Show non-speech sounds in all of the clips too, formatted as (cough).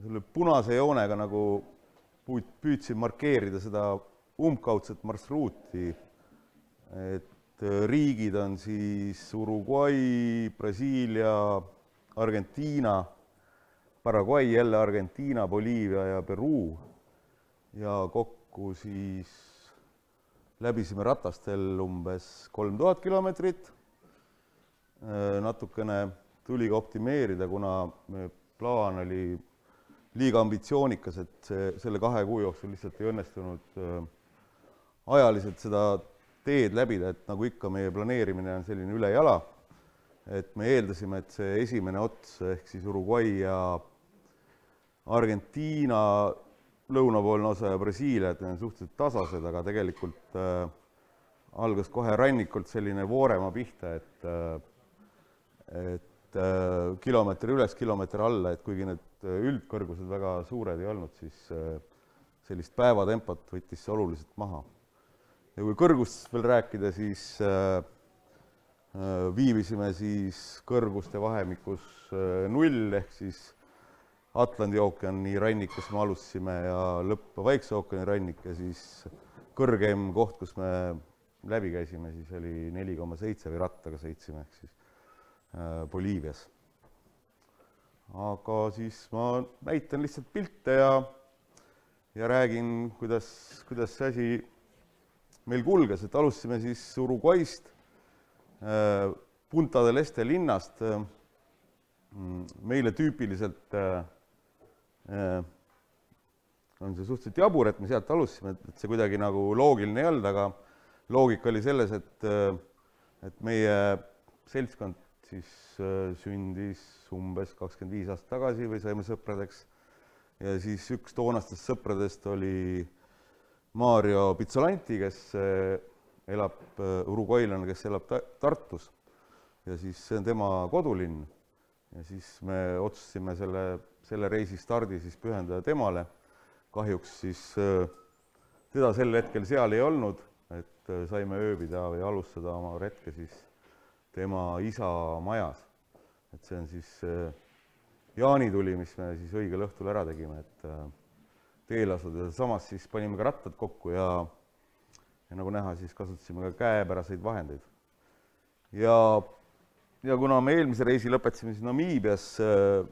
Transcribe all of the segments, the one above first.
selle punase joonega nagu püüdsin markeerida seda umbkaudset marsruuti, et äh, riigid on siis Uruguay, Brasiilia, Argentiina, Paraguay, jälle Argentiina, Boliivia ja Peruu ja kokku siis läbisime ratastel umbes kolm tuhat kilomeetrit. Äh, natukene tuli ka optimeerida, kuna plaan oli liiga ambitsioonikas, et see, selle kahe kuu jooksul lihtsalt ei õnnestunud äh, ajaliselt seda teed läbida, et nagu ikka, meie planeerimine on selline ülejala, et me eeldasime, et see esimene ots ehk siis Uruguay ja Argentiina lõunapoolne osa ja Brasiilia, et need on suhteliselt tasased, aga tegelikult äh, algas kohe rannikult selline voorema pihta, et äh, et äh, kilomeeter üles, kilomeeter alla, et kuigi need et äh, üldkõrgused väga suured ei olnud, siis äh, sellist päevatempot võttis see oluliselt maha. ja kui kõrgustest veel rääkida, siis äh, viibisime siis kõrguste vahemikus null ehk siis Atlandi ookeani rannik, kus me alustasime ja lõpp Vaikse ookeani rannik ja siis kõrgeim koht, kus me läbi käisime, siis oli neli koma seitse või rattaga sõitsime ehk siis Boliivias aga siis ma näitan lihtsalt pilte ja, ja räägin, kuidas, kuidas see asi meil kulges, et alustasime siis Uruguayst äh,, Punta del Este linnast äh,, meile tüüpiliselt äh, äh, on see suhteliselt jabur, et me sealt alustasime, et, et see kuidagi nagu loogiline ei olnud, aga loogika oli selles, et, äh, et meie seltskond siis äh, sündis umbes kakskümmend viis aastat tagasi või saime sõpradeks. ja siis üks toonastest sõpradest oli Mario Pitsolanti, kes äh, elab, äh, uruguaylane, kes elab ta Tartus. ja siis see on tema kodulinn. ja siis me otsustasime selle, selle reisi stardi siis pühendada temale. kahjuks siis teda sel hetkel seal ei olnud, et saime ööbida või alustada oma retke siis tema isa majas. et see on siis äh, jaanituli, mis me siis õigel õhtul ära tegime, et äh, teele asudes, samas siis panime ka rattad kokku ja, ja nagu näha, siis kasutasime ka käepäraseid vahendeid. ja, ja kuna me eelmise reisi lõpetasime siis Namiibias, äh,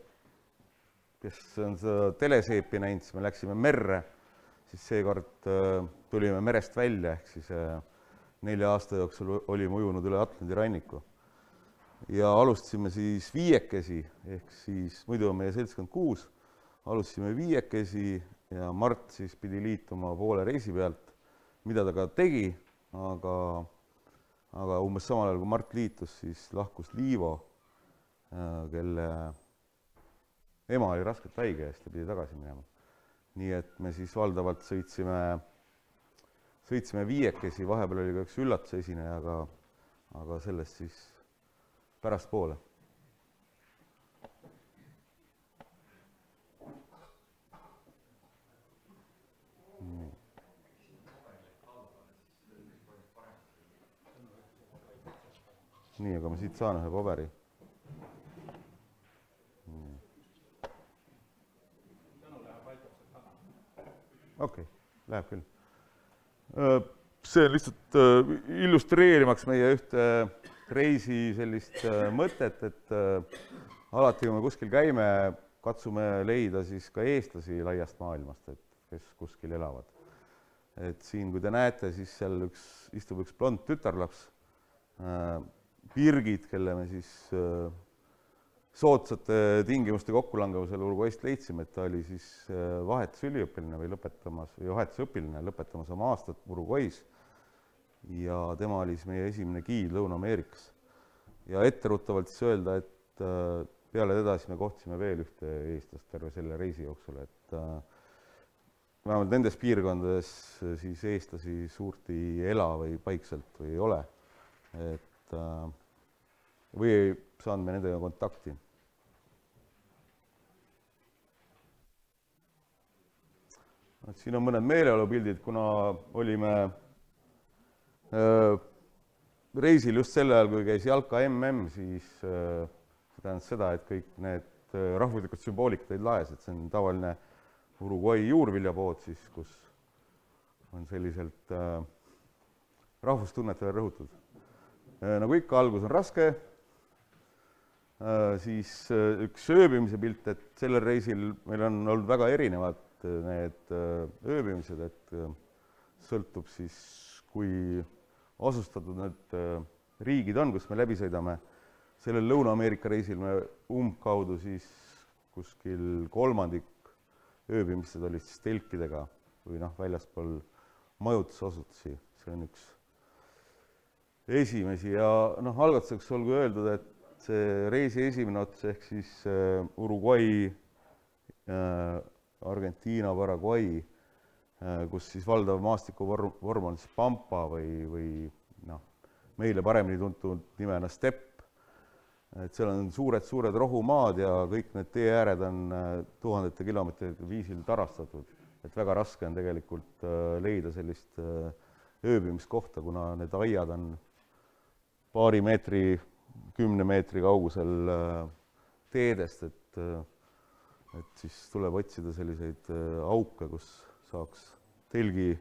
kes on seda teleseepi näinud, siis me läksime merre, siis seekord tulime merest välja, ehk siis nelja aasta jooksul olime ujunud üle Atlandi ranniku ja alustasime siis viiekesi, ehk siis muidu on meie seltskond kuus, alustasime viiekesi ja Mart siis pidi liituma poole reisi pealt, mida ta ka tegi, aga, aga umbes samal ajal, kui Mart liitus, siis lahkus Liivo, äh, kelle ema oli raskelt haige ja siis ta pidi tagasi minema. nii et me siis valdavalt sõitsime, sõitsime viiekesi, vahepeal oli ka üks üllatusesineja, aga, aga sellest siis pärastpoole. nii. Mm. nii, aga ma siit saan ühe paberi mm. okei okay,, läheb küll. Äh, see on lihtsalt äh, illustreerimaks meie ühte crazy sellist äh, mõtet, et äh, alati, kui me kuskil käime, katsume leida siis ka eestlasi laiast maailmast, et kes kuskil elavad. et siin, kui te näete, siis seal üks, istub üks blond tütarlaps, äh, Birgit, kelle me siis soodsate tingimuste kokkulangevusel Uruguayst leidsime, et ta oli siis vahetusüliõpilane või lõpetamas või vahetusõpilane, lõpetamas oma aastat Uruguay's ja tema oli siis meie esimene giid Lõuna-Ameerikas. ja etteruttavalt siis öelda, et äh, peale teda siis me kohtasime veel ühte eestlast terve selle reisi jooksul, et äh, vähemalt nendes piirkondades äh, siis eestlasi suurt ei ela või paikselt või ei ole, et või ei saanud me nendega kontakti noh, siin on mõned meeleolupildid, kuna olime Äh, reisil just sel ajal, kui käis jalka mm, siis äh, see tähendas seda, et kõik need äh, rahvuslikud sümboolikud olid laes, et see on tavaline Uruguay juurviljapood siis, kus on selliselt rahvustunnet veel rõhutud. nagu ikka, algus on raske, siis üks ööbimise pilt, et sellel reisil meil on olnud väga erinevad need ööbimised, et sõltub siis, kui asustatud need äh, riigid on, kus me läbi sõidame. sellel Lõuna-Ameerika reisil me umbkaudu siis kuskil kolmandik ööbimistest olid siis telkidega või noh, väljaspool majutusasutusi, see on üks esimesi ja noh, algatuseks olgu öeldud, et see reisi esimene ots ehk siis äh, Uruguay, äh, Argentiina, Paraguay Äh, kus siis valdav maastikuvorm, vorm on siis pampa või, või noh, meile paremini tuntud nimena stepp. et seal on suured-suured rohumaad ja kõik need tee ääred on äh, tuhandete kilomeetrite viisil tarastatud, et väga raske on tegelikult äh, leida sellist ööbimiskohta, kuna need aiad on paari meetri, kümne meetri kaugusel teedest, et et siis tuleb otsida selliseid auke, kus saaks telgi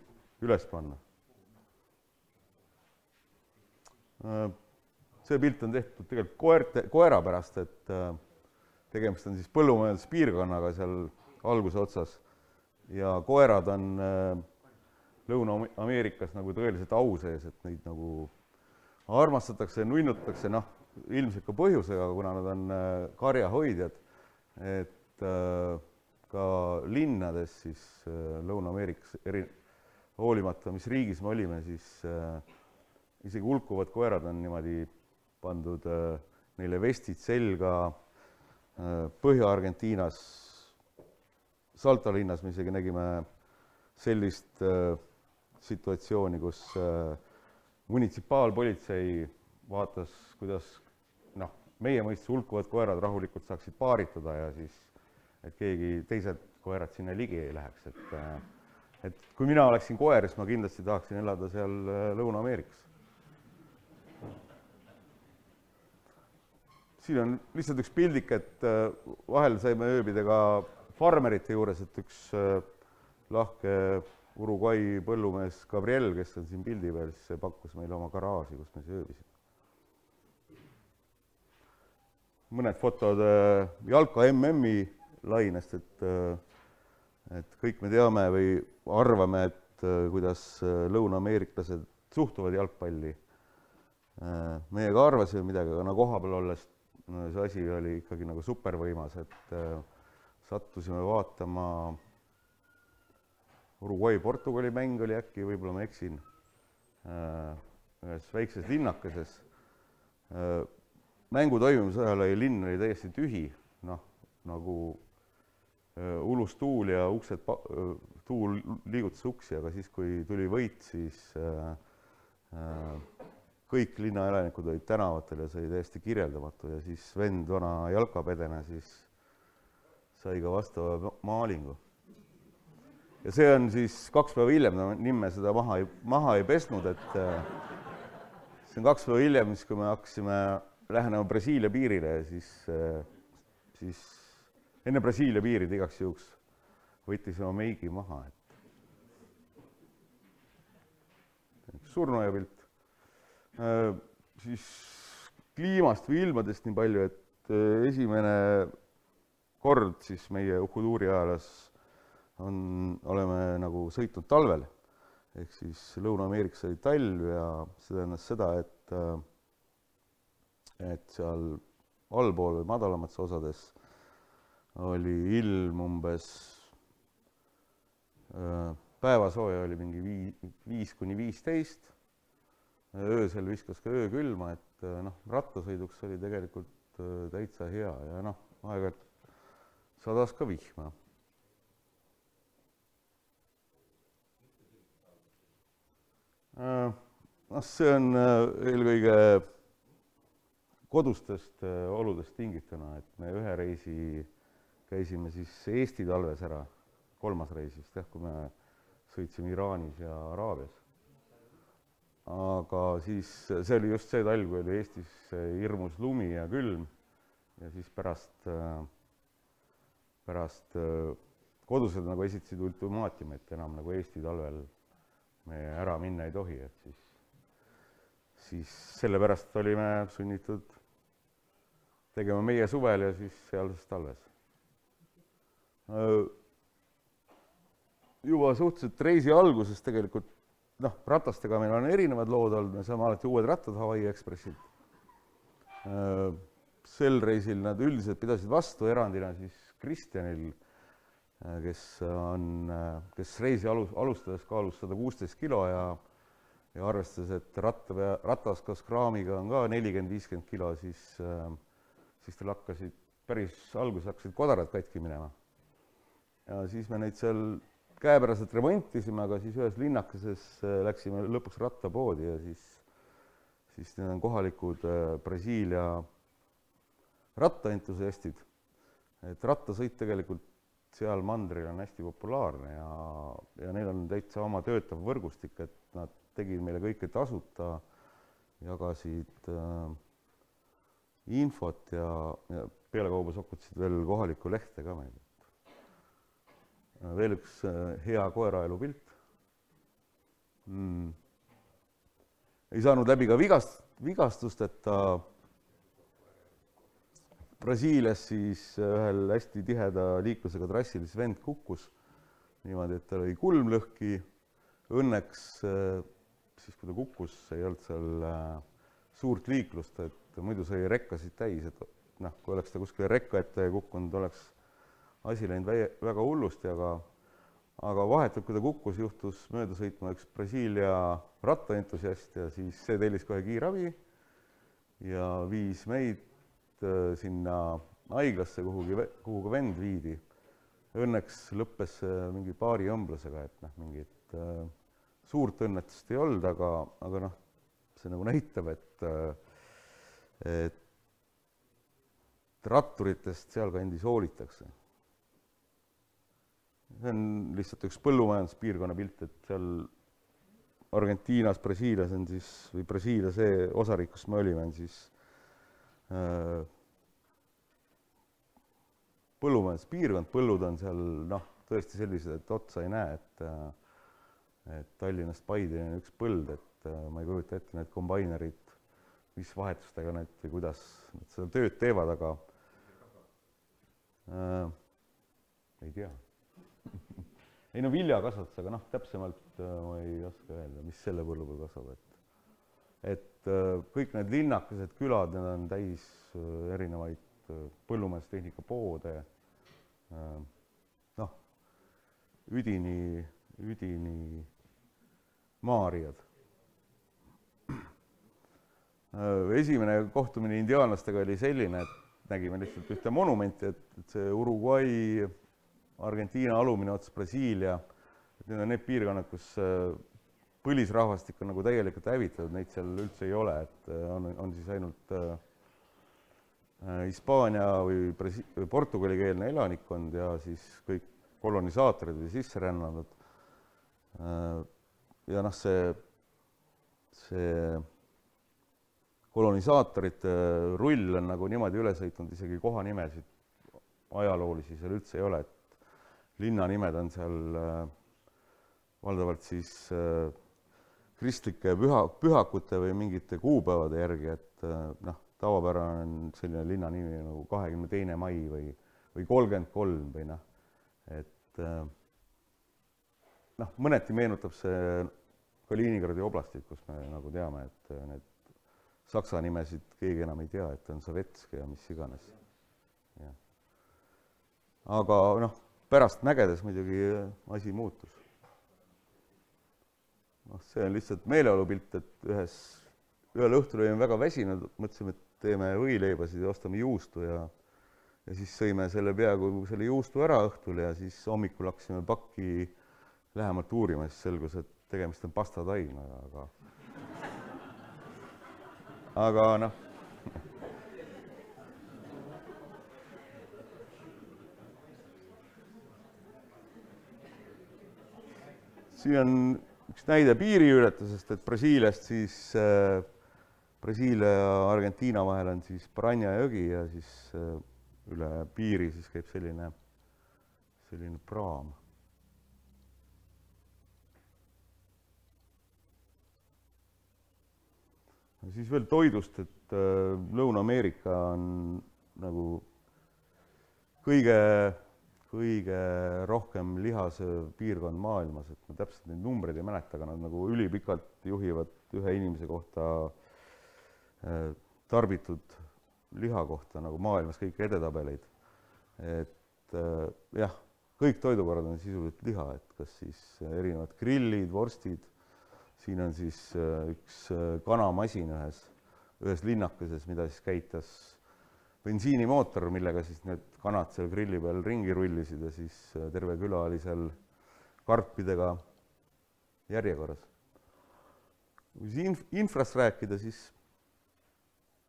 üles panna. Äh, see pilt on tehtud tegelikult koerte, koera pärast, et äh, tegemist on siis põllumajanduspiirkonnaga seal alguse otsas ja koerad on äh, Lõuna-Ameerikas nagu tõeliselt au sees, et neid nagu armastatakse, nunnutakse, noh, ilmselt ka põhjusega, kuna nad on karjahoidjad, et äh, ka linnades siis äh, Lõuna-Ameerikas eri, hoolimata, mis riigis me olime, siis äh, isegi hulkuvad koerad on niimoodi pandud äh, neile vestid selga äh,. Põhja-Argentiinas, Salta linnas me isegi nägime sellist äh, situatsiooni, kus äh, munitsipaalpolitsei vaatas, kuidas noh, meie mõistes hulkuvad koerad rahulikult saaksid paaritada ja siis et keegi teised koerad sinna ligi ei läheks, et äh, et kui mina oleksin koer, siis ma kindlasti tahaksin elada seal äh, Lõuna-Ameerikas. siin on lihtsalt üks pildik, et äh, vahel saime ööbida ka farmerite juures, et üks lahke Uruguay põllumees Gabriel, kes on siin pildi peal, siis see pakkus meile oma garaaži, kus me siis ööbisime. mõned fotod Jalka MM-i lainest, et äh, et kõik me teame või arvame, et äh, kuidas äh, lõunaameeriklased suhtuvad jalgpalli. meie ka arvasime midagi, aga no kohapeal olles see asi oli ikkagi nagu supervõimas, et sattusime vaatama Uruguay-Portugali mäng oli äkki, võib-olla ma eksin, ühes väikses linnakeses. mängu toimumise ajal oli linn oli täiesti tühi, noh, nagu hullus äh, tuul ja uksed, äh, tuul liigutas uksi, aga siis, kui tuli võit, siis äh, kõik linnaelanikud olid tänavatel ja see oli täiesti kirjeldamatu ja siis Sven vana jalkapedena siis sai ka vastava maalingu. ja see on siis kaks päeva hiljem, no nimme seda maha ei, maha ei pesnud, et see on kaks päeva hiljem, siis kui me hakkasime lähenema Brasiilia piirile ja siis, siis enne Brasiilia piirid igaks juhuks võttis oma meigi maha, et surnuaia pilt. Äh, siis kliimast või ilmadest nii palju, et äh, esimene kord siis meie Uhhuduuri ajaloos on, oleme nagu sõitnud talvel, ehk siis Lõuna-Ameerikas oli talv ja see tähendas seda, et äh, et seal allpool või madalamates osades oli ilm umbes, äh, päevasooja oli mingi viis, viis kuni viisteist, öösel viskas ka öökülma, et äh, noh, rattasõiduks oli tegelikult äh, täitsa hea ja noh, aeg-ajalt sadas ka vihma noh, see on eelkõige kodustest oludest tingituna, et me ühe reisi käisime siis Eesti talves ära, kolmas reis vist jah, kui me sõitsime Iraanis ja Araabias. aga siis see oli just see talv, kui oli Eestis hirmus lumi ja külm ja siis pärast, pärast kodused nagu esitasid ultimaatiumi, et enam nagu Eesti talvel me ära minna ei tohi, et siis, siis sellepärast olime sunnitud tegema meie suvel ja siis sealses talves Äh, juba suhteliselt reisi alguses tegelikult noh, ratastega meil on erinevad lood olnud, me saame alati uued rattad Hawaii Expressilt. Äh, sel reisil nad üldiselt pidasid vastu, erandina siis Kristjanil, äh, kes on, kes reisi alus, alustades kaalus sada kuusteist kilo ja ja arvestades, et ratta, ratas koos kraamiga on ka nelikümmend, viiskümmend kilo, siis, siis tal hakkasid päris alguses hakkasid kodarad katki minema ja siis me neid seal käepäraselt remontisime, aga siis ühes linnakeses äh, läksime lõpuks rattapoodi ja siis, siis need on kohalikud äh, Brasiilia rattaentusiastid. et rattasõit tegelikult seal mandril on hästi populaarne ja, ja neil on täitsa oma töötav võrgustik, et nad tegid meile kõike tasuta, jagasid äh, infot ja, ja pealekauba sokutasid veel kohalikku lehte ka meile Äh, veel üks äh, hea koeraelu pilt mm.. ei saanud läbi ka vigast, vigastusteta. Brasiilias siis äh, ühel hästi tiheda liiklusega trassil siis vend kukkus niimoodi, et tal oli kulm lõhki. Õnneks siis, kui ta kukkus, ei olnud seal suurt liiklust, et muidu sai rekkasid täis, et noh, kui oleks ta kuskile rekka ette kukkunud, oleks asi läinud väga hullusti, aga, aga vahetult, kui ta kukkus, juhtus mööda sõitma üks Brasiilia rattaentusiast ja siis see tellis kohe kiirabi ja viis meid äh, sinna haiglasse kuhugi, kuhu ka vend viidi. Õnneks lõppes see mingi paari õmblusega, et noh, mingit äh, suurt õnnetust ei olnud, aga, aga noh, see nagu näitab, et äh, et ratturitest sealkandis hoolitakse see on lihtsalt üks põllumajanduspiirkonna pilt, et seal Argentiinas, Brasiilias on siis, või Brasiilia see osariik, kus me olime, on siis äh, põllumajanduspiirkond, põllud on seal noh, tõesti sellised, et otsa ei näe, et äh, et Tallinnast Paideni on üks põld, et äh, ma ei kujuta ette, need kombainerid, mis vahetustega need või kuidas nad seda tööd teevad, aga äh, ei tea (laughs) ei no viljakasvatus, aga noh, täpsemalt äh, ma ei oska öelda, mis selle põllu peal kasvab, et et äh, kõik need linnakesed, külad, need on täis äh, erinevaid põllumajandustehnika poode. noh, üdini, üdini maariad. esimene kohtumine indiaanlastega oli selline, et nägime lihtsalt ühte monumenti, et, et see Uruguay Argentiina alumine ots, Brasiilia, et need on need piirkonnad, kus äh, põlisrahvastik on nagu täielikult hävitatud, neid seal üldse ei ole, et äh, on, on siis ainult äh, Hispaania või Brasi-, või portugalikeelne elanikkond ja siis kõik kolonisaatorid või sisserännanud. ja noh, see, see kolonisaatorite rull on nagu niimoodi üle sõitnud isegi kohanimesid ajaloolisi seal üldse ei ole, et linna nimed on seal äh, valdavalt siis äh, kristlike püha, pühakute või mingite kuupäevade järgi, et äh, noh, tavapärane on selline linna nimi nagu kahekümne teine mai või, või kolmkümmend kolm või noh, et noh, mõneti meenutab see Kaliningradi oblastit, kus me nagu teame, et need saksa nimesid keegi enam ei tea, et on Savetsk ja mis iganes. jah. aga noh pärast Mägedes muidugi äh, asi muutus. noh, see on lihtsalt meeleolupilt, et ühes, ühel õhtul olime väga väsinud, mõtlesime, et teeme võileibasid ja ostame juustu ja ja siis sõime selle peaaegu selle juustu ära õhtul ja siis hommikul hakkasime pakki lähemalt uurima, siis selgus, et tegemist on pastataimega, aga aga noh siin on üks näide piiriületusest, et Brasiiliast siis äh, Brasiilia ja Argentiina vahel on siis Paranja jõgi ja siis äh, üle piiri siis käib selline, selline praam. ja siis veel toidust, et äh, Lõuna-Ameerika on nagu kõige kõige rohkem lihasööv piirkond maailmas, et ma täpselt neid numbreid ei mäleta, aga nad nagu ülipikalt juhivad ühe inimese kohta äh, tarbitud liha kohta nagu maailmas kõiki edetabeleid. et äh, jah, kõik toidukorrad on sisuliselt liha, et kas siis erinevad grillid, vorstid, siin on siis äh, üks kanamasin ühes, ühes linnakeses, mida siis käitas bensiinimootor, millega siis need kanad seal grilli peal ringi rullisid ja siis äh, terve küla oli seal karpidega järjekorras. kui siin inf infrast rääkida, siis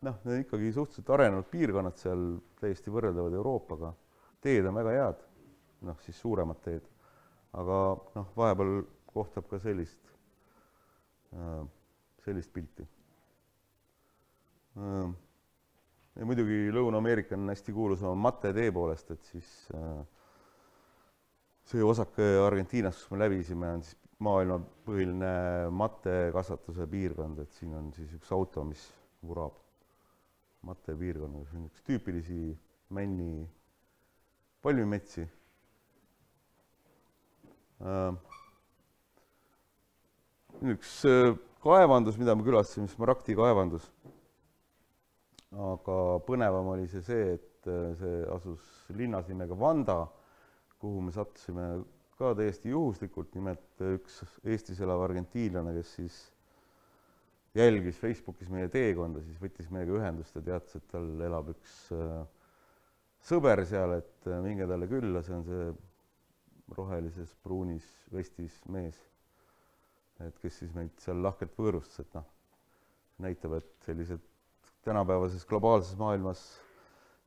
noh, need ikkagi suhteliselt arenenud piirkonnad seal täiesti võrreldavad Euroopaga, teed on väga head, noh siis suuremad teed, aga noh, vahepeal kohtab ka sellist, äh, sellist pilti äh, ja muidugi Lõuna-Ameerika on hästi kuulus oma mate tee poolest, et siis äh, see osake Argentiinas, kus me läbisime, on siis maailma põhiline mattekasvatuse piirkond, et siin on siis üks auto, mis vurab mattepiirkonnaga, see on üks tüüpilisi männi palmimetsi. Äh, üks äh, kaevandus, mida me külastasime, siis Marakti kaevandus aga põnevam oli see see, et äh, see asus linnas nimega Vanda, kuhu me sattusime ka täiesti juhuslikult, nimelt üks Eestis elav argentiinlane, kes siis jälgis Facebookis meie teekonda, siis võttis meiega ühendust ja teatas, et tal elab üks äh, sõber seal, et äh, minge talle külla, see on see rohelises pruunis vestis mees. et kes siis meid seal lahkelt võõrustas, et noh, näitab, et sellised tänapäevases globaalses maailmas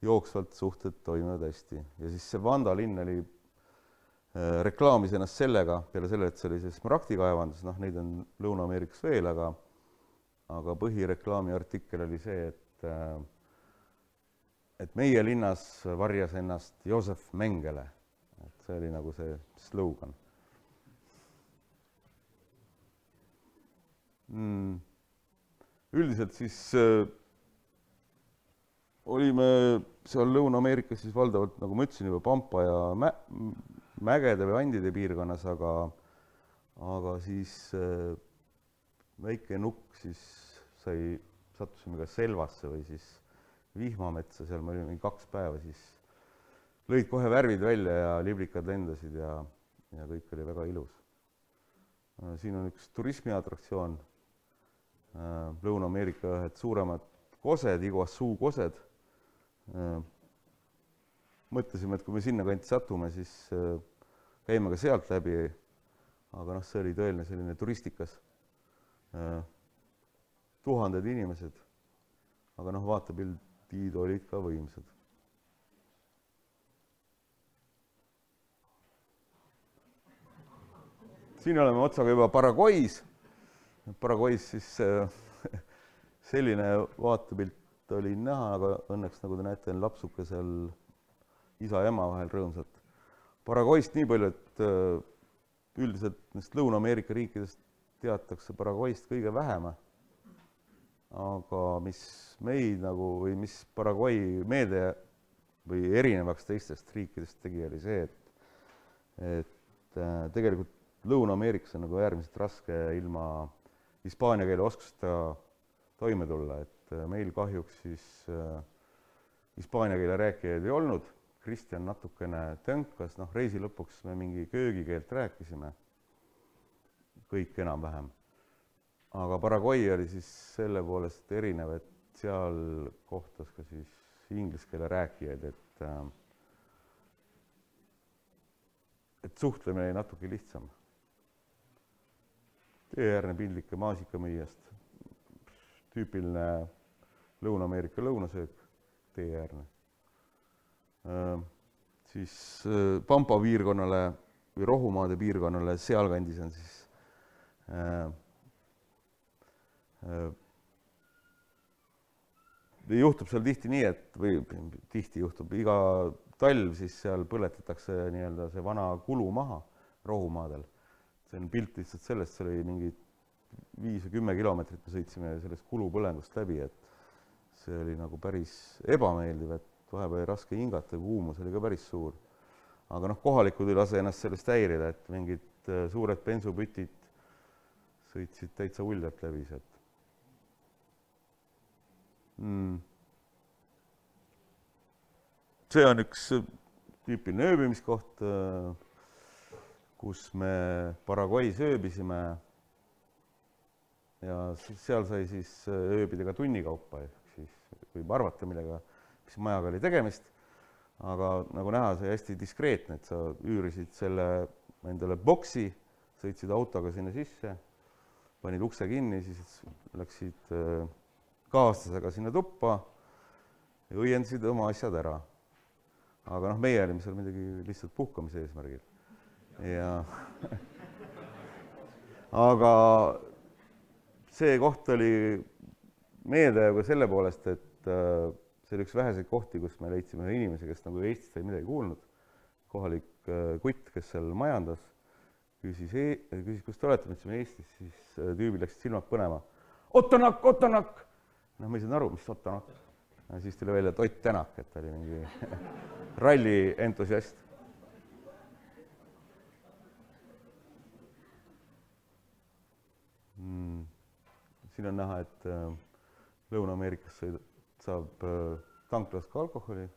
jooksvalt suhted toimivad hästi ja siis see Vanda linn oli äh,, reklaamis ennast sellega, peale selle, et see oli see smaragdikaevandus, noh, neid on Lõuna-Ameerikas veel, aga aga põhireklaami artikkel oli see, et äh, et meie linnas varjas ennast Joosef Mengele, et see oli nagu see slogan mm.. üldiselt siis äh, olime seal Lõuna-Ameerikas siis valdavalt, nagu ma ütlesin juba, Pampa ja mä-, mägede või andide piirkonnas, aga aga siis äh, väike nukk siis sai, sattusime kas selvasse või siis vihmametsa, seal me olime kaks päeva, siis lõid kohe värvid välja ja liblikad lendasid ja, ja kõik oli väga ilus. Äh, siin on üks turismiatraktsioon, äh, Lõuna-Ameerika ühed suuremad kosed, Iguazu kosed Äh, mõtlesime, et kui me sinnakanti satume, siis äh, käime ka sealt läbi. aga noh, see oli tõeline selline turistikas. Äh, tuhanded inimesed. aga noh, vaatepildid olid ka võimsad. siin oleme otsaga juba Paraguay's. Paraguay's siis (laughs) selline vaatepilt ta oli näha, aga õnneks, nagu te näete, on lapsuke seal isa ja ema vahel rõõmsalt. Paraguayst nii palju, et äh, üldiselt neist Lõuna-Ameerika riikidest teatakse Paraguayst kõige vähem. aga mis meid nagu või mis Paraguay meede või erinevaks teistest riikidest tegi, oli see, et, et äh, tegelikult Lõuna-Ameerikas on nagu äärmiselt raske ilma hispaania keele oskusteta toime tulla, et et äh, meil kahjuks siis äh, hispaania keele rääkijaid ei olnud. Kristjan natukene tönkas, noh, reisi lõpuks me mingi köögikeelt rääkisime, kõik enam-vähem. aga Paraguay oli siis selle poolest erinev, et seal kohtas ka siis inglise keele rääkijaid, et äh, et suhtlemine oli natuke lihtsam teeäärne pildik maasikamüüjast, tüüpiline Lõuna-Ameerika lõunasöök, teeäärne. Äh, siis äh, Pampa piirkonnale või Rohumaade piirkonnale, sealkandis on siis äh, juhtub seal tihti nii, et või tihti juhtub iga talv, siis seal põletatakse nii-öelda see vana kulu maha rohumaadel. see on pilt lihtsalt sellest, see oli mingi viis või kümme kilomeetrit, me sõitsime sellest kulupõlengust läbi, et see oli nagu päris ebameeldiv, et vahepeal oli raske hingata, kuumus oli ka päris suur. aga noh, kohalikud ei lase ennast sellest häirida, et mingid äh, suured bensupütid sõitsid täitsa uljalt läbi sealt mm.. see on üks äh, tüüpiline ööbimiskoht, äh, kus me Paraguay's ööbisime. ja seal sai siis ööbida ka tunni kaupa siis võib arvata, millega, mis majaga oli tegemist. aga nagu näha, see hästi diskreetne, et sa üürisid selle endale boksi, sõitsid autoga sinna sisse, panid ukse kinni, siis läksid äh, kaaslasega sinna tuppa ja õiendasid oma asjad ära. aga noh, meie olime seal muidugi lihtsalt puhkamise eesmärgil ja (laughs) aga see koht oli meelde ka nagu selle poolest, et äh, see oli üks väheseid kohti, kus me leidsime ühe inimese, kes nagu Eestist ei midagi kuulnud, kohalik äh, kutt, kes seal majandas, küsis, e-, küsis, kus te olete, me ütlesime Eestis, siis äh, tüübil läksid silmad põnema. Otanak, Otanak! noh, ma ei saanud aru, mis Otanak. siis tuli välja, et Ott Tänak, et ta oli mingi (laughs) ralli entusiast mm.. siin on näha, et äh, Lõuna-Ameerikasse sõidab, saab äh, tanklast ka alkoholi.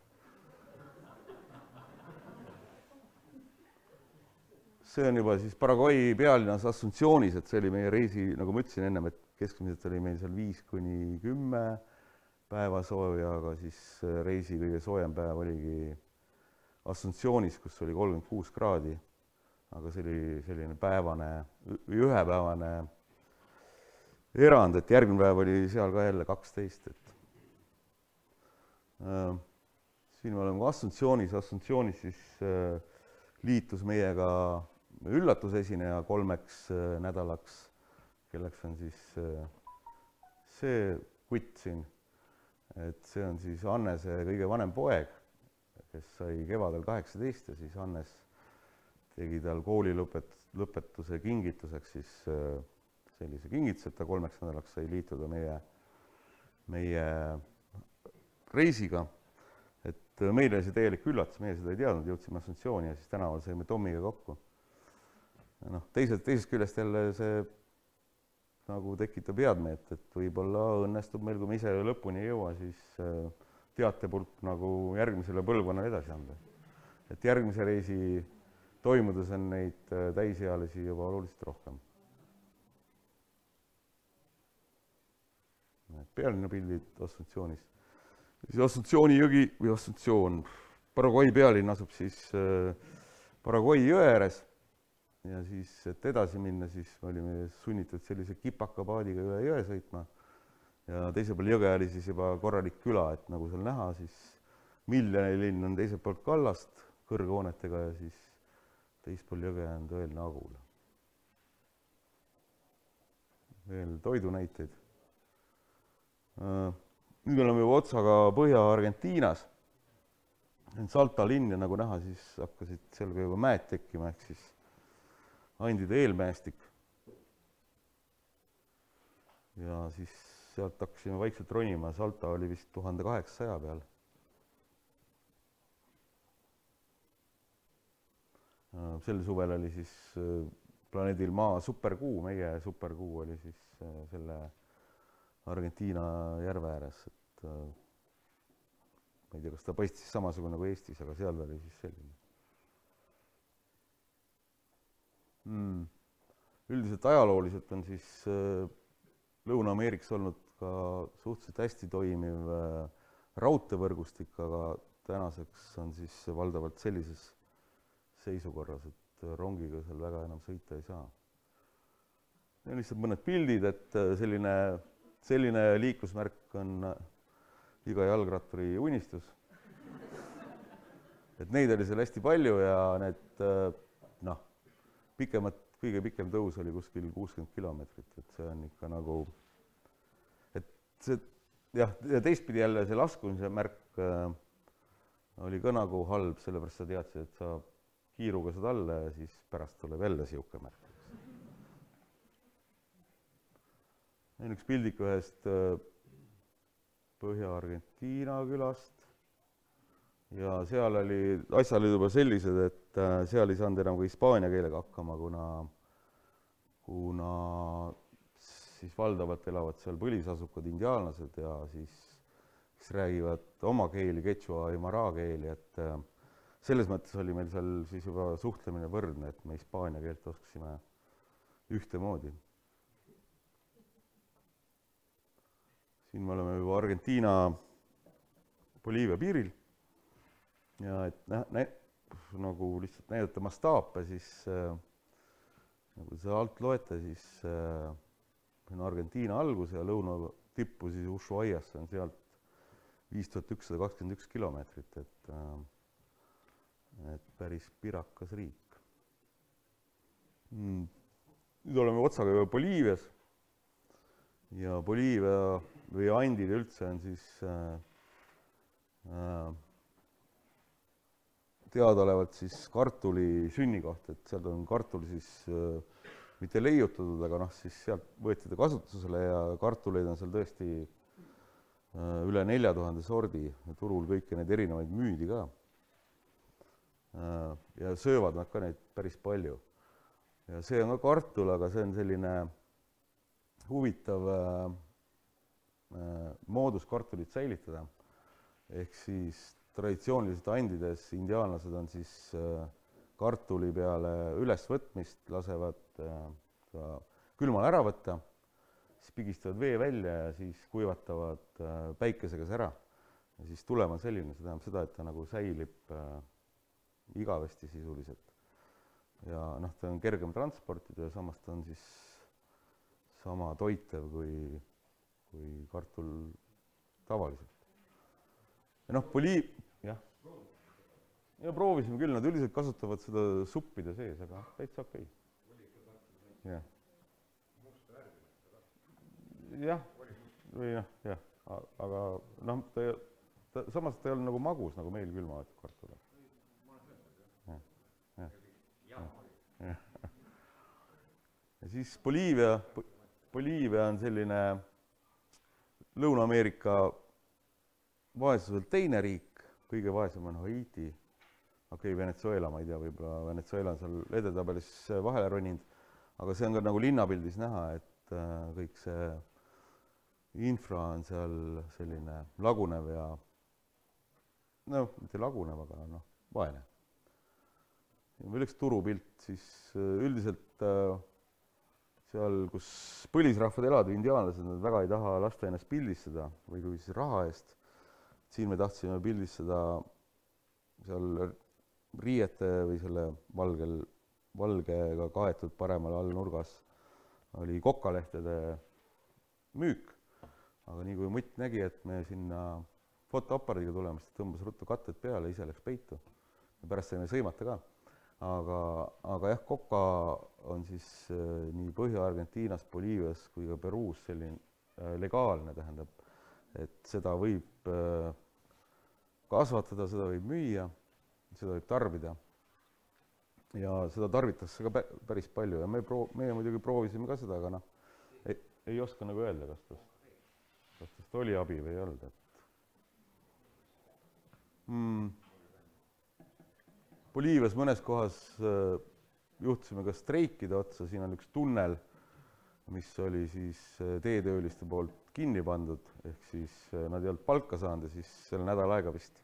see on juba siis Paraguay pealinnas Assumpcionis, et see oli meie reisi, nagu ma ütlesin ennem, et keskmiselt oli meil seal viis kuni kümme päeva sooja, aga siis äh, reisi kõige soojem päev oligi Assumpcionis, kus oli kolmkümmend kuus kraadi. aga see oli selline päevane, ühepäevane erand, et järgmine päev oli seal ka jälle kaksteist, et äh, siin me oleme Assuntsioonis, Assuntsioonis siis äh, liitus meiega üllatusesineja kolmeks äh, nädalaks, kelleks on siis äh, see kutt siin, et see on siis Annese kõige vanem poeg, kes sai kevadel kaheksateist ja siis Annes tegi tal kooli lõpet-, lõpetuse kingituseks siis äh, sellise kingituse, et ta kolmeks nädalaks sai liituda meie, meie reisiga. et meile oli see täielik üllatus, meie seda ei teadnud, jõudsime Assuntsiooni ja siis tänaval saime Tommiga kokku. noh, teisest, teisest küljest jälle see nagu tekitab headmeelt, et võib-olla õnnestub meil, kui me ise lõpuni ei jõua, siis äh, teatepulk nagu järgmisele põlvkonnale edasi anda. et järgmise reisi toimudes on neid äh, täisealisi juba oluliselt rohkem pealinna pildid Assuntsioonis. siis Assuntsiooni jõgi või Assuntsioon, Paraguay pealinn asub siis äh, Paraguay jõe ääres ja siis, et edasi minna, siis me olime sunnitud sellise kipaka paadiga üle jõe sõitma ja teisel pool jõge oli siis juba korralik küla, et nagu seal näha, siis miljonilinn on teiselt poolt kallast kõrghoonetega ja siis teispool jõge on tõeline Agula. veel toidunäiteid nüüd oleme juba otsaga Põhja-Argentiinas. Salta linn ja nagu näha, siis hakkasid seal ka juba mäed tekkima, ehk siis andide eelmäestik. ja siis sealt hakkasime vaikselt ronima, Salta oli vist tuhande kaheksasaja peal. sel suvel oli siis äh, planeedil Maa superkuu, meie superkuu oli siis äh, selle Argentiina järve ääres, et äh, ma ei tea, kas ta paistis samasugune nagu Eestis, aga seal oli siis selline mm.. üldiselt ajalooliselt on siis äh, Lõuna-Ameerikas olnud ka suhteliselt hästi toimiv äh, raudteevõrgustik, aga tänaseks on siis valdavalt sellises seisukorras, et rongiga seal väga enam sõita ei saa. Need on lihtsalt mõned pildid, et selline selline liiklusmärk on äh, iga jalgratturi unistus. et neid oli seal hästi palju ja need äh, noh, pikemad, kõige pikem tõus oli kuskil kuuskümmend kilomeetrit, et see on ikka nagu, et see jah, ja teistpidi jälle see laskumise märk äh, oli ka nagu halb, sellepärast sa teadsid, et sa kiiruga saad alla ja siis pärast tuleb jälle niisugune märk näin üks pildik ühest äh, Põhja-Argentiina külast ja seal oli, asjad olid juba sellised, et äh, seal ei saanud enam ka hispaania keelega hakkama, kuna, kuna siis valdavalt elavad seal põlisasukad indiaanlased ja siis kes räägivad oma keeli, ketšua ja maraa keeli, et äh, selles mõttes oli meil seal siis juba suhtlemine võrdne, et me hispaania keelt oskasime ühtemoodi siin me oleme juba Argentiina, Boliivia piiril. ja et nä-, nä-, nagu lihtsalt näidata mastaape, siis äh, nagu te alt loete, siis äh, see on Argentiina algus ja lõuna tippu siis Ushuaiasse on sealt viis tuhat ükssada kakskümmend üks kilomeetrit, et äh, et päris pirakas riik mm.. nüüd oleme otsaga juba Boliivias ja Boliivia või andid üldse on siis äh, äh, teadaolevalt siis kartuli sünnikoht, et seal on kartul siis äh, mitte leiutatud, aga noh, siis sealt võeti ta kasutusele ja kartuleid on seal tõesti äh, üle nelja tuhande sordi, turul kõiki neid erinevaid müüdi ka äh,. ja söövad nad ka neid päris palju. ja see on ka kartul, aga see on selline huvitav äh, Äh, moodus kartulit säilitada. ehk siis traditsiooniliselt andides indiaanlased on siis äh, kartuli peale ülesvõtmist, lasevad ta äh, külmal ära võtta, siis pigistavad vee välja ja siis kuivatavad päikesega see ära. ja siis tulem on selline, see tähendab seda, et ta nagu säilib igavesti sisuliselt. ja noh, ta on kergem transportida ja samas ta on siis sama toitev kui kui kartul tavaliselt. ja noh, poli-, jah. ja proovisime küll, nad üldiselt kasutavad seda suppide sees, aga täitsa okei okay.. jah. jah, või noh, jah, jah, aga noh, ta, ta samas ta ei olnud nagu magus nagu meil külmaaetud kartul. jah, jah, jah. ja siis Boliivia, Boliivia on selline Lõuna-Ameerika vaesuselt teine riik, kõige vaesem on Haiti, okei okay,, Venezuela, ma ei tea, võib-olla Venezuela on seal edetabelis vahele roninud, aga see on ka nagu linnapildis näha, et äh, kõik see infra on seal selline lagunev ja noh, mitte lagunev, aga noh, vaene. või oleks turupilt, siis äh, üldiselt äh, seal, kus põlisrahvad elavad, indiaanlased, nad väga ei taha lasta ennast pildistada või kui siis raha eest. siin me tahtsime pildistada seal riiete või selle valgel, valgega kaetud paremal all nurgas oli kokalehtede müük. aga nii kui mutt nägi, et me sinna fotoaparaadiga tuleme, siis ta tõmbas ruttu katted peale, ise läks peitu. ja pärast saime sõimata ka aga, aga jah, koka on siis äh, nii Põhja-Argentiinas, Boliivias kui ka Peruus selline äh, legaalne, tähendab, et seda võib äh, kasvatada, seda võib müüa, seda võib tarbida. ja seda tarvitakse ka päris palju ja me proo-, meie muidugi proovisime ka seda, aga noh, ei, ei oska nagu öelda, kas tast, kas tast oli abi või ei olnud, et mm Boliivias mõnes kohas äh, juhtusime ka streikide otsa, siin on üks tunnel, mis oli siis äh, teetööliste poolt kinni pandud, ehk siis äh, nad ei olnud palka saanud ja siis selle nädal aega vist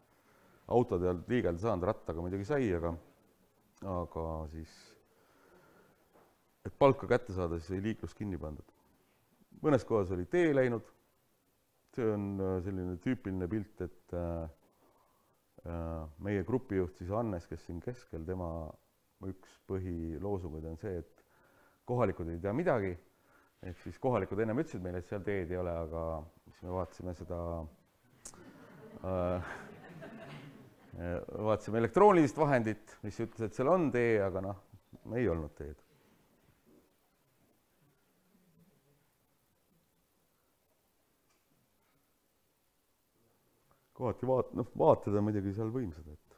autod ei olnud liigelda saanud, rattaga muidugi sai, aga, aga siis, et palka kätte saada, siis oli liiklus kinni pandud. mõnes kohas oli tee läinud, see on selline tüüpiline pilt, et äh, Äh, meie grupijuht siis Hannes, kes siin keskel, tema üks põhiloosungeid on see, et kohalikud ei tea midagi, ehk siis kohalikud ennem ütlesid meile, et seal teed ei ole, aga siis me vaatasime seda äh, (laughs) vaatasime elektroonilist vahendit, mis ütles, et seal on tee, aga noh, ei olnud teed kohati vaat-, noh, vaated on muidugi seal võimsad, et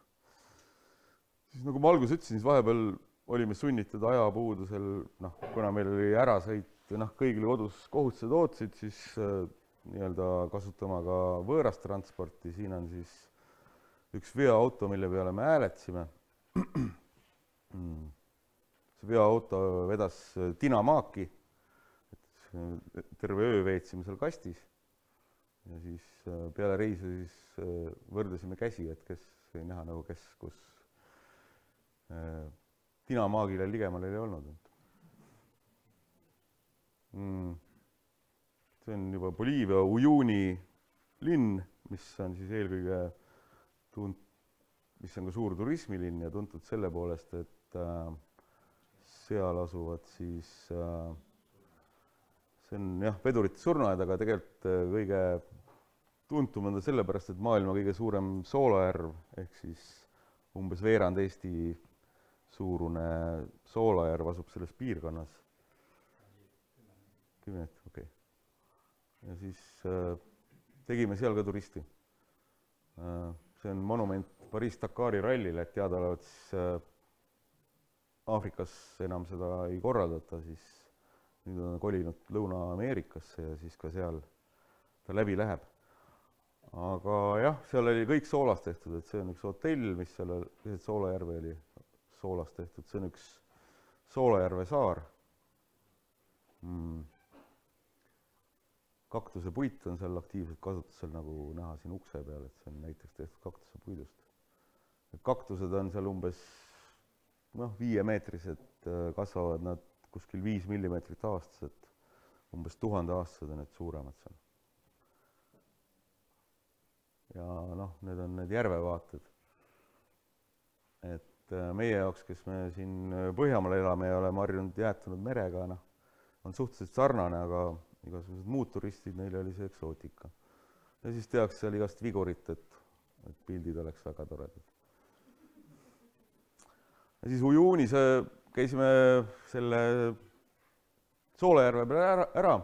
siis nagu ma alguses ütlesin, siis vahepeal olime sunnitud ajapuudusel, noh, kuna meil oli ärasõit, noh, kõigil kodus kohustused ootasid, siis äh, nii-öelda kasutama ka võõrast transporti, siin on siis üks veoauto, mille peale me hääletasime. (clears throat) see veoauto vedas tinamaaki, äh, et äh, terve öö veetsime seal kastis ja siis äh, peale reisu siis äh, võrdlesime käsi, et kes sai näha nagu kes, kus. Äh, tina maagile ligemal ei olnud mm.. see on juba Boliivia Uyuni linn, mis on siis eelkõige tunt-, mis on ka suur turismilinn ja tuntud selle poolest, et äh, seal asuvad siis äh, see on jah, vedurite surnuaed, aga tegelikult äh, kõige tuntum on ta sellepärast, et maailma kõige suurem soolajärv ehk siis umbes veerand Eesti suurune soolajärv asub selles piirkonnas. kümme hektarit, okei okay.. ja siis äh, tegime seal ka turisti äh,. see on monument Pariis-Dakari rallile, et teadaolevalt siis äh, Aafrikas enam seda ei korraldata, siis nüüd on kolinud Lõuna-Ameerikasse ja siis ka seal ta läbi läheb. aga jah, seal oli kõik soolast tehtud, et see on üks hotell, mis seal keset Soolajärve oli soolast tehtud, see on üks Soolajärve saar mm.. kaktusepuit on seal aktiivselt kasutusel, nagu näha siin ukse peal, et see on näiteks tehtud kaktusepuidust. kaktused on seal umbes noh, viiemeetrised, äh, kasvavad nad kuskil viis millimeetrit aastas, et umbes tuhandeaastased on need suuremad seal. ja noh, need on need järvevaated. et äh, meie jaoks, kes me siin äh, Põhjamaal elame ja oleme harjunud jäätunud merega, noh, on suhteliselt sarnane, aga igasugused muud turistid, neile oli see eksootika. ja siis tehakse seal igast vigurit, et, et pildid oleks väga toredad. ja siis Ujuuni see käisime selle Soolejärve peal ära, ära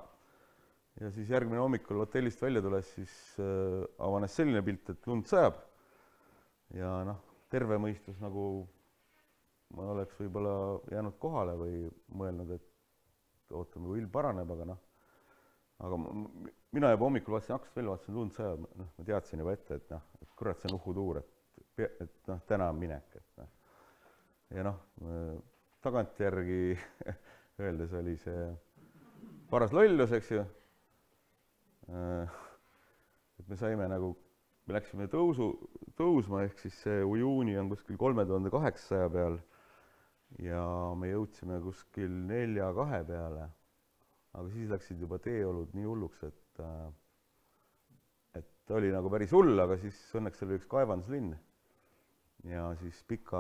ja siis järgmine hommikul hotellist välja tulles siis äh, avanes selline pilt, et lund sajab ja noh, terve mõistus nagu ma oleks võib-olla jäänud kohale või mõelnud, et ootame, kui ilm paraneb, aga noh, aga ma, mina juba hommikul vaatasin aknast välja, vaatasin lund sajab, noh, ma teadsin juba ette, et noh, et kurat, see on uhutuur, et, et noh, täna on minek, et noh, ja noh, tagantjärgi (laughs) öeldes oli see paras lollus, eks ju. Äh, et me saime nagu, me läksime tõusu, tõusma, ehk siis see ujuuni on kuskil kolme tuhande kaheksasaja peal ja me jõudsime kuskil nelja-kahe peale. aga siis läksid juba teeolud nii hulluks, et, äh, et oli nagu päris hull, aga siis õnneks oli üks kaevanduslinn ja siis pika,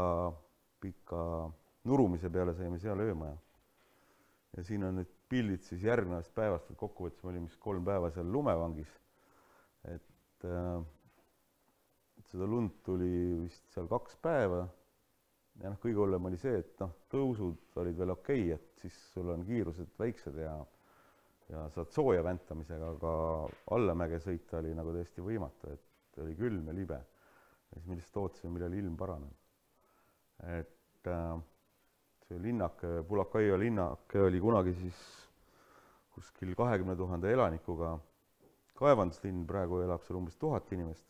pika nurumise peale saime seal öömaja. ja siin on nüüd pildid siis järgnevast päevast, et kokkuvõttes me olime siis kolm päeva seal lumevangis. et äh, seda lund tuli vist seal kaks päeva. ja noh, kõige hullem oli see, et noh, tõusud olid veel okei okay,, et siis sul on kiirused väiksed ja ja saad sooja väntamisega, aga allamäge sõita oli nagu täiesti võimatu, et oli külm ja libe. ja siis me lihtsalt ootasime, millal ilm paraneb. et äh, see linnak, Pulakaia linnak oli kunagi siis kuskil kahekümne tuhande elanikuga kaevanduslinn, praegu elab seal umbes tuhat inimest.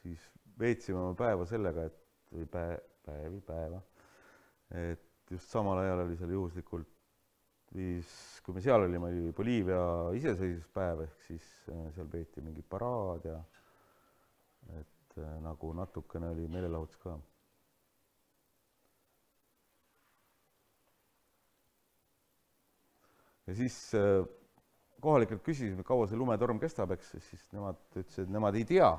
siis veetsime oma päeva sellega, et või päe-, päevi, päeva, et just samal ajal oli seal juhuslikult viis, kui me seal olime, oli Boliivia iseseisvuspäev ehk siis eh, seal peeti mingi paraad ja et eh, nagu natukene oli meelelahutus ka ja siis äh, kohalikelt küsisime, kaua see lumetorm kestab, eks, siis nemad ütlesid, et nemad ei tea,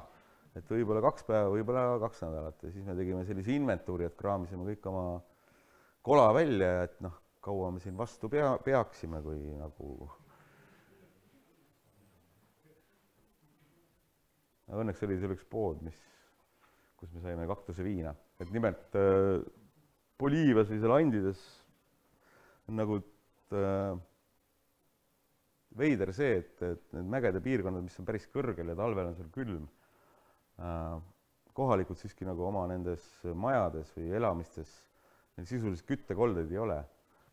et võib-olla kaks päeva, võib-olla kaks nädalat ja siis me tegime sellise inventuuri, et kraamisime kõik oma kola välja ja et noh, kaua me siin vastu pea, peaksime, kui nagu no õnneks oli seal üks pood, mis, kus me saime kaktuseviina, et nimelt äh, Boliivias või seal Andides on nagu äh, veider see, et, et need mägede piirkonnad, mis on päris kõrgel ja talvel on seal külm äh,, kohalikud siiski nagu oma nendes majades või elamistes, neil sisuliselt küttekoldeid ei ole.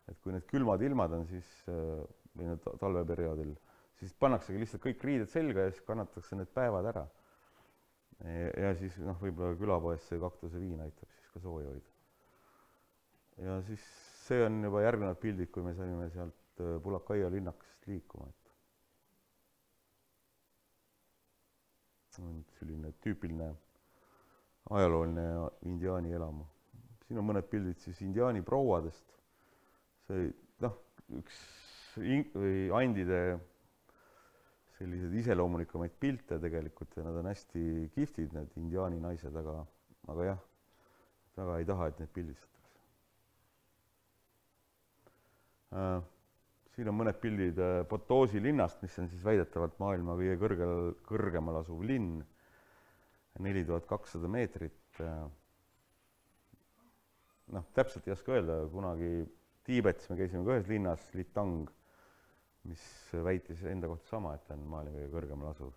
et kui need külmad ilmad on, siis äh, või need talveperioodil, siis pannaksegi lihtsalt kõik riided selga ja siis kannatakse need päevad ära. ja siis noh, võib-olla külapoes see kaktuseviin aitab siis ka sooja hoida. ja siis see on juba järgnevad pildid, kui me saime sealt sellest Bulakaia äh, linnakest liikuma, et on selline tüüpiline ajalooline indiaani elamu. siin on mõned pildid siis indiaani prouadest, see noh, üks või andide selliseid iseloomulikumaid pilte tegelikult ja nad on hästi kihvtid, need indiaani naised, aga, aga jah, väga ei taha, et neid pildistatakse äh, siin on mõned pildid äh, Potosi linnast, mis on siis väidetavalt maailma kõige kõrgel, kõrgemal asuv linn, neli tuhat kakssada meetrit. Äh. noh, täpselt ei oska öelda, kunagi Tiibetis me käisime ka ühes linnas, Litang, mis väitis enda kohta sama, et ta on maailma kõige kõrgemal asuv,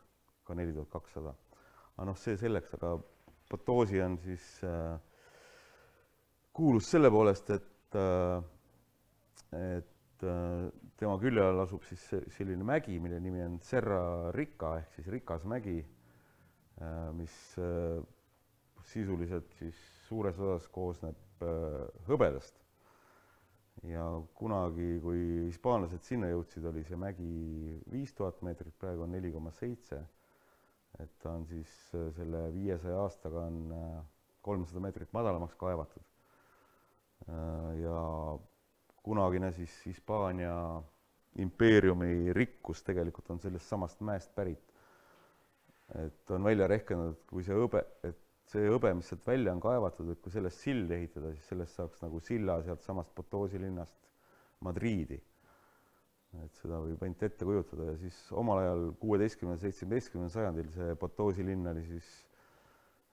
ka neli tuhat kakssada. aga noh, see selleks, aga Potosi on siis äh, kuulus selle poolest, et, et et äh, tema külje all asub siis selline mägi, mille nimi on Serra Rica ehk siis rikas mägi, äh, mis äh, sisuliselt siis suures osas koosneb hõbedast. ja kunagi, kui hispaanlased sinna jõudsid, oli see mägi viis tuhat meetrit, praegu on neli koma seitse. et ta on siis selle viiesaja aastaga on kolmsada meetrit madalamaks kaevatud. ja kunagine siis Hispaania impeeriumi rikkus tegelikult on sellest samast mäest pärit. et on välja rehkendatud, kui see hõbe, et see hõbe, mis sealt välja on kaevatud, et kui sellest sild ehitada, siis sellest saaks nagu silla sealtsamast Potosi linnast Madriidi. et seda võib ainult ette kujutada ja siis omal ajal kuueteistkümnendal, seitsmeteistkümnendal sajandil see Potosi linn oli siis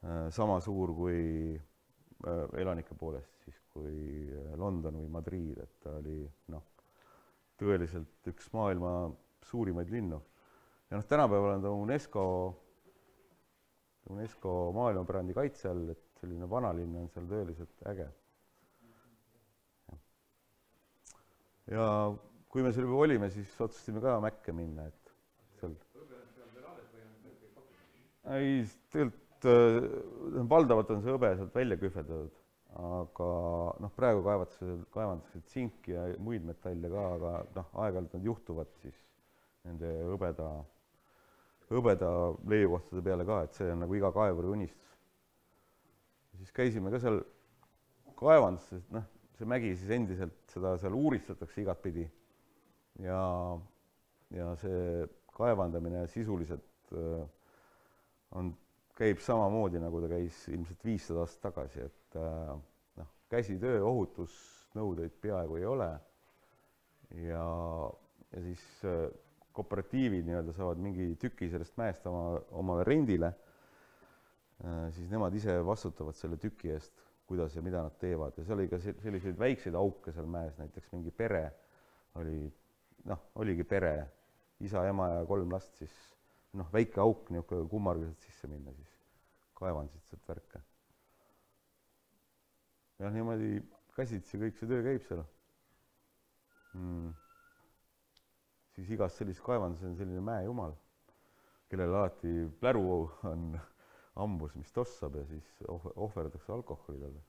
äh, sama suur kui Äh, elanike poolest siis kui äh, London või Madrid, et ta oli noh, tõeliselt üks maailma suurimaid linnu. ja noh, tänapäeval on ta UNESCO, UNESCO maailmapärandi kaitse all, et selline vanalinn on seal tõeliselt äge. ja kui me seal juba olime, siis otsustasime ka Mäkke minna, et seal. ei, tegelikult Äh, valdavalt on see hõbe sealt välja kühveldatud, aga noh, praegu kaevatakse, kaevandatakse tsinki ja muid metalle ka, aga noh, aeg-ajalt nad juhtuvad siis nende hõbeda, hõbeda leiukohtade peale ka, et see on nagu iga kaevuri unistus. siis käisime ka seal kaevanduses, et noh, see mägi siis endiselt, seda seal uuristatakse igatpidi ja, ja see kaevandamine sisuliselt äh, on käib samamoodi, nagu ta käis ilmselt viissada aastat tagasi, et äh, noh, käsitöö ohutusnõudeid peaaegu ei ole. ja, ja siis äh, kooperatiivid nii-öelda saavad mingi tüki sellest mäest oma, omale rendile, äh, siis nemad ise vastutavad selle tüki eest, kuidas ja mida nad teevad ja seal oli ka selliseid väikseid auke seal mäes, näiteks mingi pere oli, noh, oligi pere, isa, ema ja kolm last siis noh, väike auk niisugune kummarguselt sisse minna, siis kaevan siit sealt värke. jah, niimoodi käsitsi kõik see töö käib seal mm.. siis igas sellises kaevanduses on selline mäejumal, kellel alati pläru on (laughs) hambus, mis tossab ja siis ohver, ohverdatakse alkoholi talle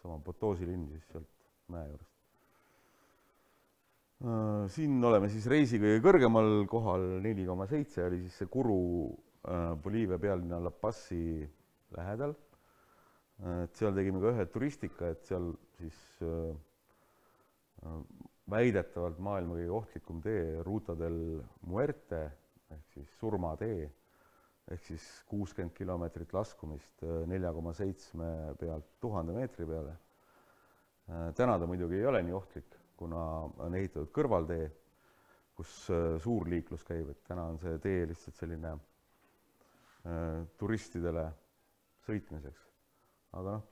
sama Potosi linn siis sealt mäe juurest. Äh, siin oleme siis reisi kõige kõrgemal kohal, neli koma seitse oli siis see Kuru äh, Boliivia pealinna La Passi lähedal. Äh, et seal tegime ka ühe turistika, et seal siis väidetavalt maailma kõige ohtlikum tee ruutadel Muerte ehk siis surmatee ehk siis kuuskümmend kilomeetrit laskumist nelja koma seitsme pealt tuhande meetri peale. täna ta muidugi ei ole nii ohtlik kuna on ehitatud kõrvaltee, kus äh, suur liiklus käib, et täna on see tee lihtsalt selline äh, turistidele sõitmiseks. aga noh,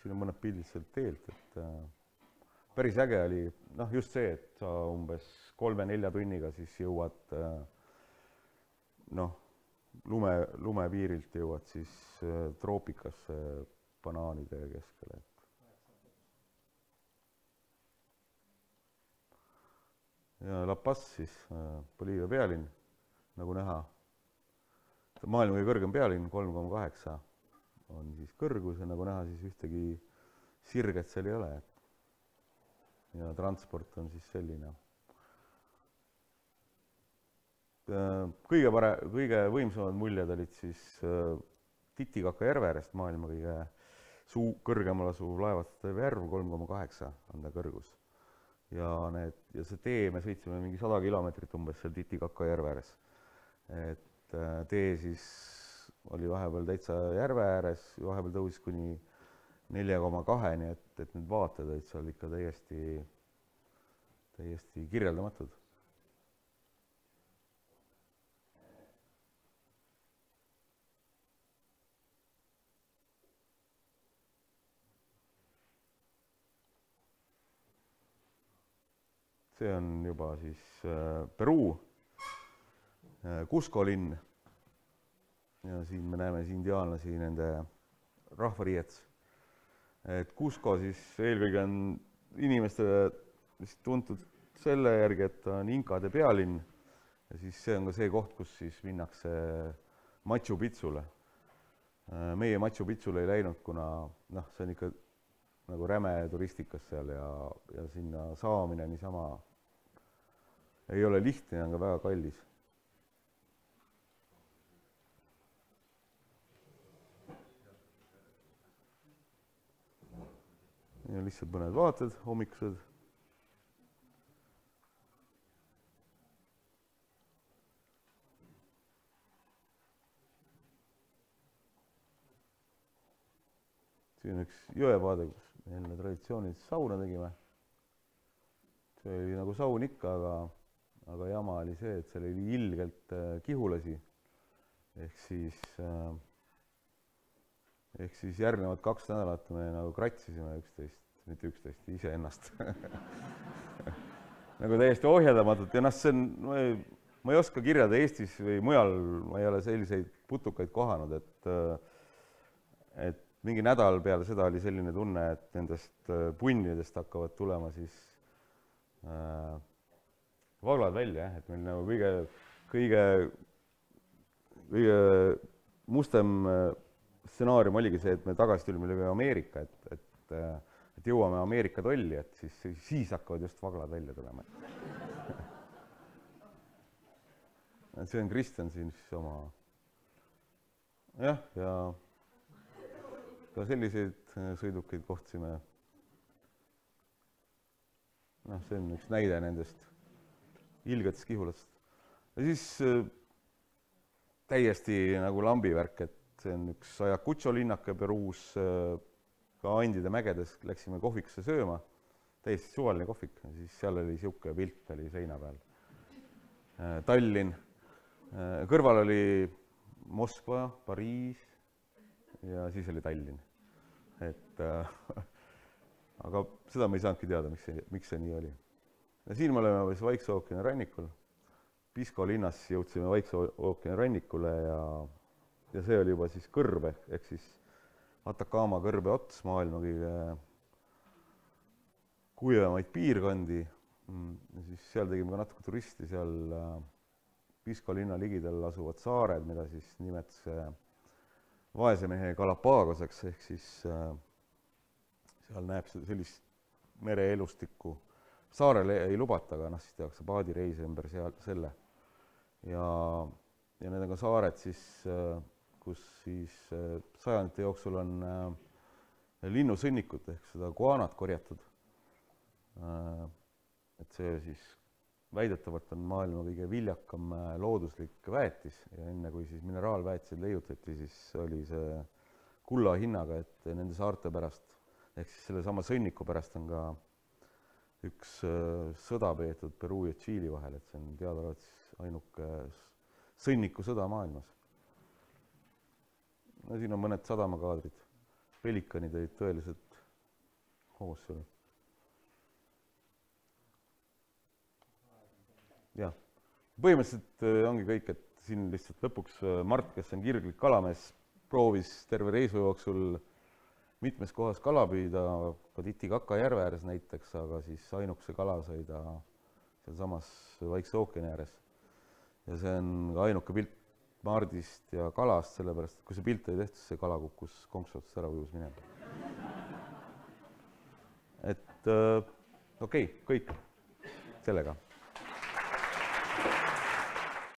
siin on mõned pildid sealt teelt, et äh, päris äge oli noh, just see, et sa umbes kolme-nelja tunniga siis jõuad äh, noh, lume, lumepiirilt jõuad siis äh, troopikasse banaanide keskele, et La Paz siis äh, Boliivia pealinn, nagu näha, maailma kõige kõrgem pealinn, kolm koma kaheksa on siis kõrgus ja nagu näha, siis ühtegi sirget seal ei ole. ja transport on siis selline. Äh, kõige pare-, kõige võimsamad muljed olid siis äh, Titikaka järve äärest, maailma kõige suu-, kõrgemal asuv laevastatud järv, kolm koma kaheksa on ta kõrgus ja need ja see tee, me sõitsime mingi sada kilomeetrit umbes seal Titikaka järve ääres. et äh, tee siis oli vahepeal täitsa järve ääres, vahepeal tõusis kuni nelja koma kaheni, et, et need vaated olid seal ikka täiesti, täiesti kirjeldamatud see on juba siis äh, Peruu, äh, Cusco linn. ja siin me näeme siis indiaanlasi, nende rahvariietus. et Cusco siis eelkõige on inimestele vist tuntud selle järgi, et ta on inkade pealinn ja siis see on ka see koht, kus siis minnakse Machu Picchule. Äh, meie Machu Picchule ei läinud, kuna noh, see on ikka nagu räme turistikas seal ja, ja sinna saamine niisama ei ole lihtne, on ka väga kallis. ja lihtsalt mõned vaated hommikused siin on üks jõevaade, kus me enne traditsioonilist sauna tegime. see oli nagu saun ikka, aga aga jama oli see, et seal oli ilgelt äh, kihulasi. ehk siis, äh, ehk siis järgnevad kaks nädalat me nagu kratsisime üksteist, mitte üksteist, iseennast (laughs) nagu täiesti ohjeldamatult ja noh, see on, ma ei, ma ei oska kirjeldada Eestis või mujal, ma ei ole selliseid putukaid kohanud, et, äh, et mingi nädal peale seda oli selline tunne, et nendest punnidest hakkavad tulema siis äh, vaglad välja jah, et meil nagu kõige, kõige, kõige mustem äh, stsenaarium oligi see, et me tagasi tulime läbi Ameerika, et, et, äh, et jõuame Ameerika tolli, et siis, siis hakkavad just vaglad välja tulema (laughs) see on Kristjan siin siis oma jah, ja ka selliseid äh, sõidukeid kohtasime. noh, see on üks näide nendest Ilgetest Kihulast. ja siis äh, täiesti nagu lambivärk, et see on üks Ayacucho linnake Peruus, äh, ka Andide mägedes läksime kohvikusse sööma, täiesti suvaline kohvik, siis seal oli niisugune pilt oli seina peal. Äh, Tallinn, kõrval oli Moskva, Pariis ja siis oli Tallinn. et äh, (laughs) aga seda me ei saanudki teada, miks see, miks see nii oli ja siin me oleme siis Vaikse ookeani rannikul. Pisko linnas jõudsime Vaikse ookeani rannikule ja, ja see oli juba siis kõrb ehk, ehk siis Atacama kõrbe ots, maailma kõige kuivemaid piirkondi. Mm, siis seal tegime ka natuke turisti, seal äh, Pisko linna ligidal asuvad saared, mida siis nimetatakse äh, vaese mehe Galapagoseks ehk siis äh, seal näeb sellist mereelustikku saarele ei lubata, aga noh, siis tehakse paadireise ümber seal, selle. ja, ja need on ka saared siis, äh, kus siis äh, sajandite jooksul on äh, linnusõnnikut ehk seda koaanat korjatud. et see siis väidetavalt on maailma kõige viljakam looduslik väetis ja enne, kui siis mineraalväetised leiutati, siis oli see kulla hinnaga, et nende saarte pärast ehk siis sellesama sõnniku pärast on ka üks äh, sõda peetud Peruu ja Tšiili vahel, et see on teadaolevalt siis ainuke sõnnikusõda maailmas. no siin on mõned sadamakaadrid, pelikanid olid tõeliselt hoos seal. jah, põhimõtteliselt äh, ongi kõik, et siin lihtsalt lõpuks äh, Mart, kes on kirglik kalamees, proovis terve reisu jooksul mitmes kohas kala püüda, ka Titikaka järve ääres näiteks, aga siis ainukese kala sai ta sealsamas Vaikse ookeani ääres. ja see on ainuke pilt Maardist ja kalast, sellepärast et kui see pilt oli tehtud, siis see kala kukkus konksu otsast ära, ujus minema. et äh, okei okay,, kõik sellega